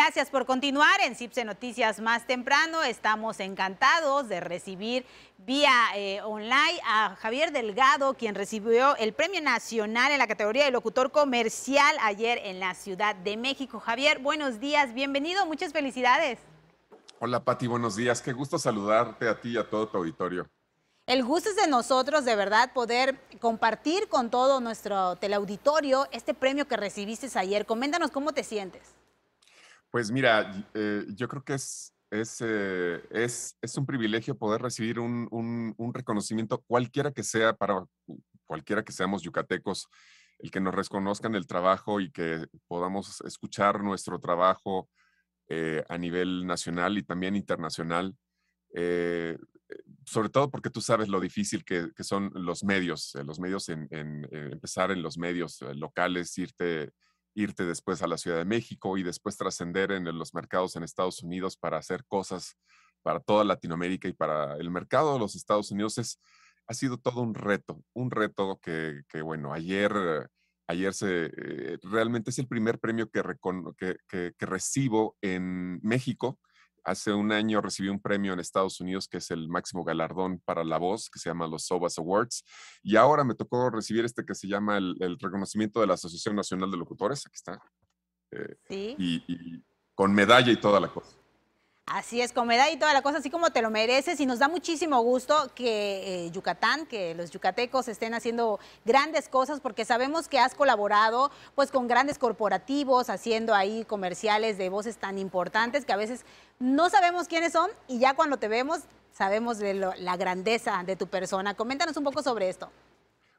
Gracias por continuar en CIPSE Noticias más temprano. Estamos encantados de recibir vía eh, online a Javier Delgado, quien recibió el Premio Nacional en la categoría de locutor comercial ayer en la Ciudad de México. Javier, buenos días, bienvenido, muchas felicidades. Hola Pati, buenos días. Qué gusto saludarte a ti y a todo tu auditorio. El gusto es de nosotros, de verdad, poder compartir con todo nuestro teleauditorio este premio que recibiste ayer. Coméntanos cómo te sientes. Pues mira, eh, yo creo que es, eh, es, es, un privilegio poder recibir un, reconocimiento cualquiera que sea para cualquiera que seamos yucatecos, el que nos reconozcan el trabajo y que podamos escuchar nuestro trabajo eh, a nivel nacional y también internacional. sobre todo porque tú sabes lo difícil que, son los medios, los medios en, empezar en los medios locales, irte irte después a la Ciudad de México y después trascender en los mercados en Estados Unidos para hacer cosas para toda Latinoamérica y para el mercado de los Estados Unidos es, ha sido todo un reto, un reto que, bueno, ayer, ayer se, eh, realmente es el primer premio que, que recibo en México Hace un año recibí un premio en Estados Unidos que es el máximo galardón para la voz, que se llama los SOBAS Awards. Y ahora me tocó recibir este que se llama el, reconocimiento de la Asociación Nacional de Locutores. Aquí está. Eh, y con medalla y toda la cosa. Así es, comedia y toda la cosa, así como te lo mereces. Y nos da muchísimo gusto que eh, Yucatán, que los yucatecos estén haciendo grandes cosas, porque sabemos que has colaborado pues con grandes corporativos, haciendo ahí comerciales de voces tan importantes que a veces no sabemos quiénes son y ya cuando te vemos sabemos de la grandeza de tu persona. Coméntanos un poco sobre esto.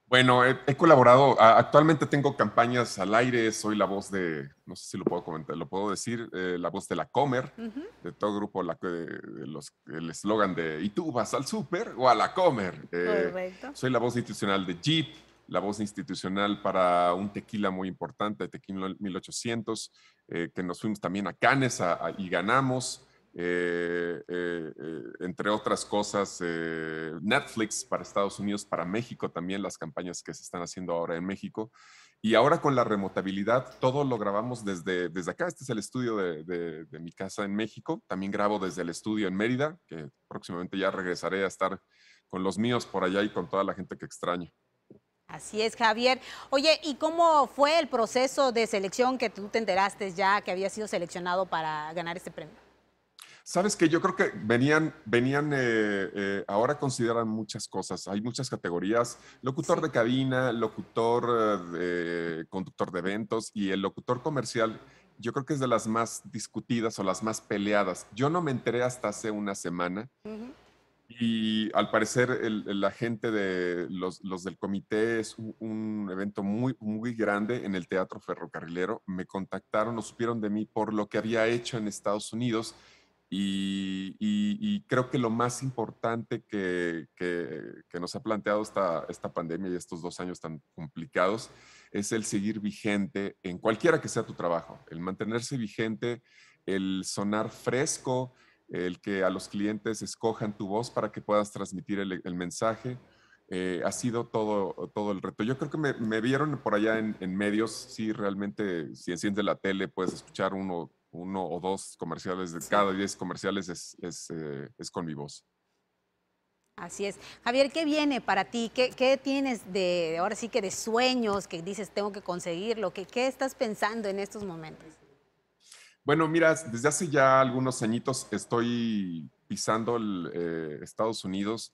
Bueno, he, colaborado, actualmente tengo campañas al aire, soy la voz de, no sé si lo puedo comentar, lo puedo decir, eh, la voz de la Comer, de todo grupo, de, el eslogan de, ¿y tú vas al súper o a la Comer? Eh, Correcto. Soy la voz institucional de Jeep, la voz institucional para un tequila muy importante, Tequila 1800, eh, que nos fuimos también a Canes y ganamos. Eh, eh, eh, entre otras cosas, Netflix para Estados Unidos, para México también, las campañas que se están haciendo ahora en México. Y ahora con la remotabilidad, todo lo grabamos desde, desde acá. Este es el estudio de, mi casa en México. También grabo desde el estudio en Mérida, que próximamente ya regresaré a estar con los míos por allá y con toda la gente que extraño. Así es, Javier. Oye, ¿y cómo fue el proceso de selección que tú te enteraste ya que había sido seleccionado para ganar este premio? Sabes que yo creo que venían, venían, eh, eh, ahora consideran muchas cosas. Hay muchas categorías: locutor de cabina, locutor, eh, conductor de eventos y el locutor comercial. Yo creo que es de las más discutidas o las más peleadas. Yo no me enteré hasta hace una semana. Y al parecer el, la gente de los, los del comité es un, evento muy, muy grande en el Teatro Ferrocarrilero. Me contactaron o supieron de mí por lo que había hecho en Estados Unidos y, creo que lo más importante que, nos ha planteado esta, esta pandemia y estos dos años tan complicados es el seguir vigente en cualquiera que sea tu trabajo, el mantenerse vigente, el sonar fresco, el que a los clientes escojan tu voz para que puedas transmitir el, mensaje. Eh, ha sido todo, todo el reto. Yo creo que me, vieron por allá en, en, medios, sí, realmente, si enciendes la tele, puedes escuchar uno uno o dos comerciales de cada diez comerciales es, es, eh, es con mi voz. Así es. Javier, ¿qué viene para ti? ¿Qué, qué tienes de, ahora sí que de sueños que dices tengo que conseguirlo? ¿Qué, ¿Qué estás pensando en estos momentos? Bueno, mira, desde hace ya algunos añitos estoy pisando eh, Estados Unidos.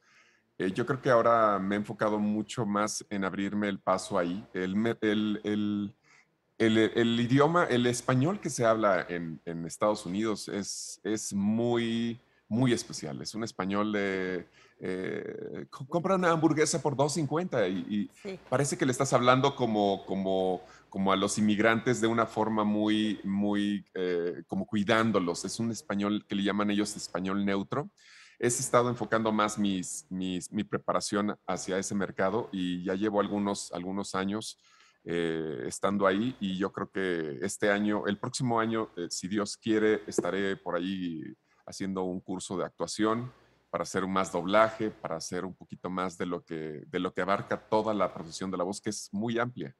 Eh, yo creo que ahora me he enfocado mucho más en abrirme el paso ahí. El, el, el eh, el, idioma, el español que se habla en, Estados Unidos es, es muy, muy especial. Es un español de... Eh, compra una hamburguesa por 2.50 y, parece que le estás hablando como, como, como a los inmigrantes de una forma muy, muy, eh, como cuidándolos. Es un español que le llaman ellos español neutro. He estado enfocando más mis, mis, mi preparación hacia ese mercado y ya llevo algunos, algunos años eh, estando ahí y yo creo que este año, el próximo año, eh, si Dios quiere, estaré por ahí haciendo un curso de actuación para hacer más doblaje, para hacer un poquito más de lo que, de lo que abarca toda la profesión de la voz, que es muy amplia.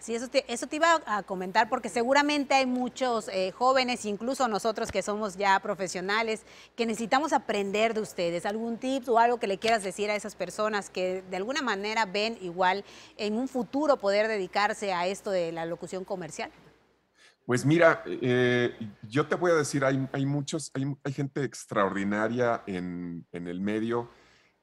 Sí, eso te, eso te iba a comentar porque seguramente hay muchos eh, jóvenes, incluso nosotros que somos ya profesionales, que necesitamos aprender de ustedes. ¿Algún tip o algo que le quieras decir a esas personas que de alguna manera ven igual en un futuro poder dedicarse a esto de la locución comercial? Pues mira, eh, yo te voy a decir, hay, muchos, hay, gente extraordinaria en el medio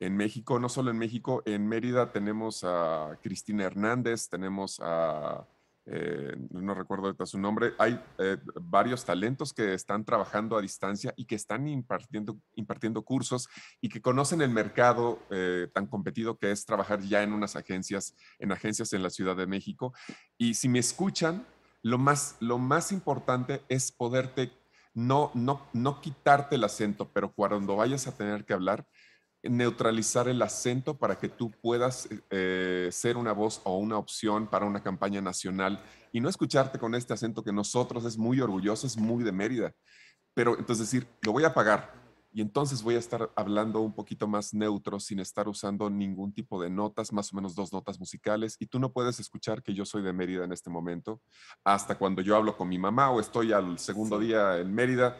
en México, no solo en México, en Mérida tenemos a Cristina Hernández, tenemos a, eh, no recuerdo su nombre, hay eh, varios talentos que están trabajando a distancia y que están impartiendo, impartiendo cursos y que conocen el mercado eh, tan competido que es trabajar ya en unas agencias, en agencias en la Ciudad de México. Y si me escuchan, lo más, lo más importante es poderte, no, no, no quitarte el acento, pero cuando vayas a tener que hablar, neutralizar el acento para que tú puedas eh, ser una voz o una opción para una campaña nacional y no escucharte con este acento que nosotros es muy orgulloso, es muy de Mérida. Pero entonces decir, lo voy a pagar y entonces voy a estar hablando un poquito más neutro sin estar usando ningún tipo de notas, más o menos dos notas musicales y tú no puedes escuchar que yo soy de Mérida en este momento hasta cuando yo hablo con mi mamá o estoy al segundo día en Mérida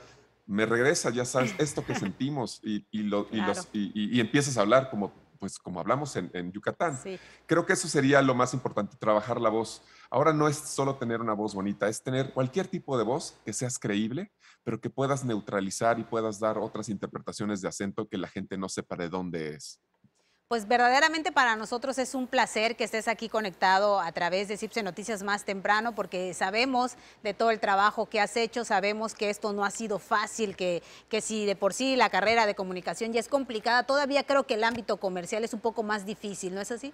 me regresa, ya sabes, esto que sentimos y, y, empiezas a hablar como, pues, como hablamos en, Yucatán. Creo que eso sería lo más importante, trabajar la voz. Ahora no es solo tener una voz bonita, es tener cualquier tipo de voz que seas creíble, pero que puedas neutralizar y puedas dar otras interpretaciones de acento que la gente no sepa de dónde es pues verdaderamente para nosotros es un placer que estés aquí conectado a través de CIPSE Noticias más temprano, porque sabemos de todo el trabajo que has hecho, sabemos que esto no ha sido fácil, que, que si de por sí la carrera de comunicación ya es complicada, todavía creo que el ámbito comercial es un poco más difícil, ¿no es así?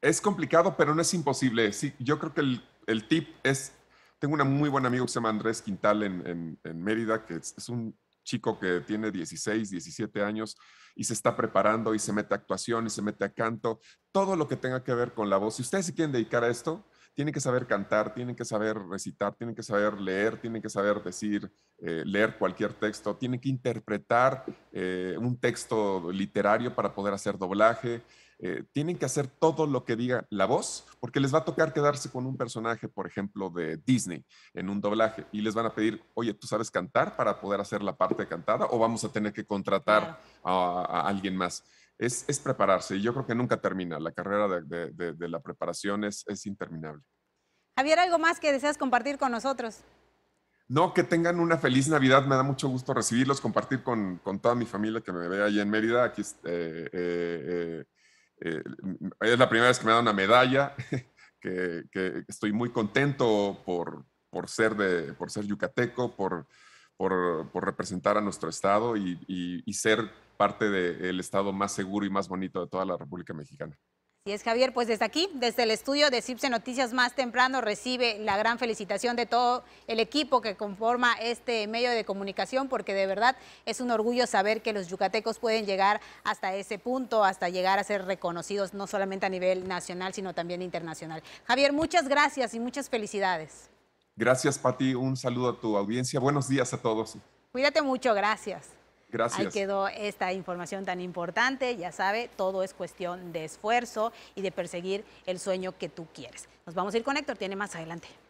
Es complicado, pero no es imposible. Sí, yo creo que el, tip es, tengo un muy buen amigo que se llama Andrés Quintal en, Mérida, que es un chico que tiene 16, 17 años y se está preparando y se mete a actuación y se mete a canto, todo lo que tenga que ver con la voz. Si ustedes se quieren dedicar a esto, tienen que saber cantar, tienen que saber recitar, tienen que saber leer, tienen que saber decir, eh, leer cualquier texto, tienen que interpretar eh, un texto literario para poder hacer doblaje, eh, tienen que hacer todo lo que diga la voz, porque les va a tocar quedarse con un personaje, por ejemplo, de Disney en un doblaje y les van a pedir, oye, ¿tú sabes cantar para poder hacer la parte cantada o vamos a tener que contratar a alguien más? es, es prepararse. Y yo creo que nunca termina. La carrera de, de, la preparación es, es interminable. Javier, ¿algo más que deseas compartir con nosotros? No, que tengan una feliz Navidad. Me da mucho gusto recibirlos, compartir con, con toda mi familia que me ve ahí en Mérida. Aquí es eh, eh, eh, la primera vez que me dan una medalla, que, estoy muy contento por, por, ser, de, por ser yucateco, por, por, por representar a nuestro estado y, y, y ser parte del estado más seguro y más bonito de toda la República Mexicana. Y es, Javier, pues desde aquí, desde el estudio de CIPSE Noticias más temprano, recibe la gran felicitación de todo el equipo que conforma este medio de comunicación, porque de verdad es un orgullo saber que los yucatecos pueden llegar hasta ese punto, hasta llegar a ser reconocidos no solamente a nivel nacional, sino también internacional. Javier, muchas gracias y muchas felicidades. Gracias, Pati. Un saludo a tu audiencia. Buenos días a todos. Cuídate mucho, gracias. Gracias. Ahí quedó esta información tan importante. Ya sabe, todo es cuestión de esfuerzo y de perseguir el sueño que tú quieres. Nos vamos a ir con Héctor, tiene más adelante.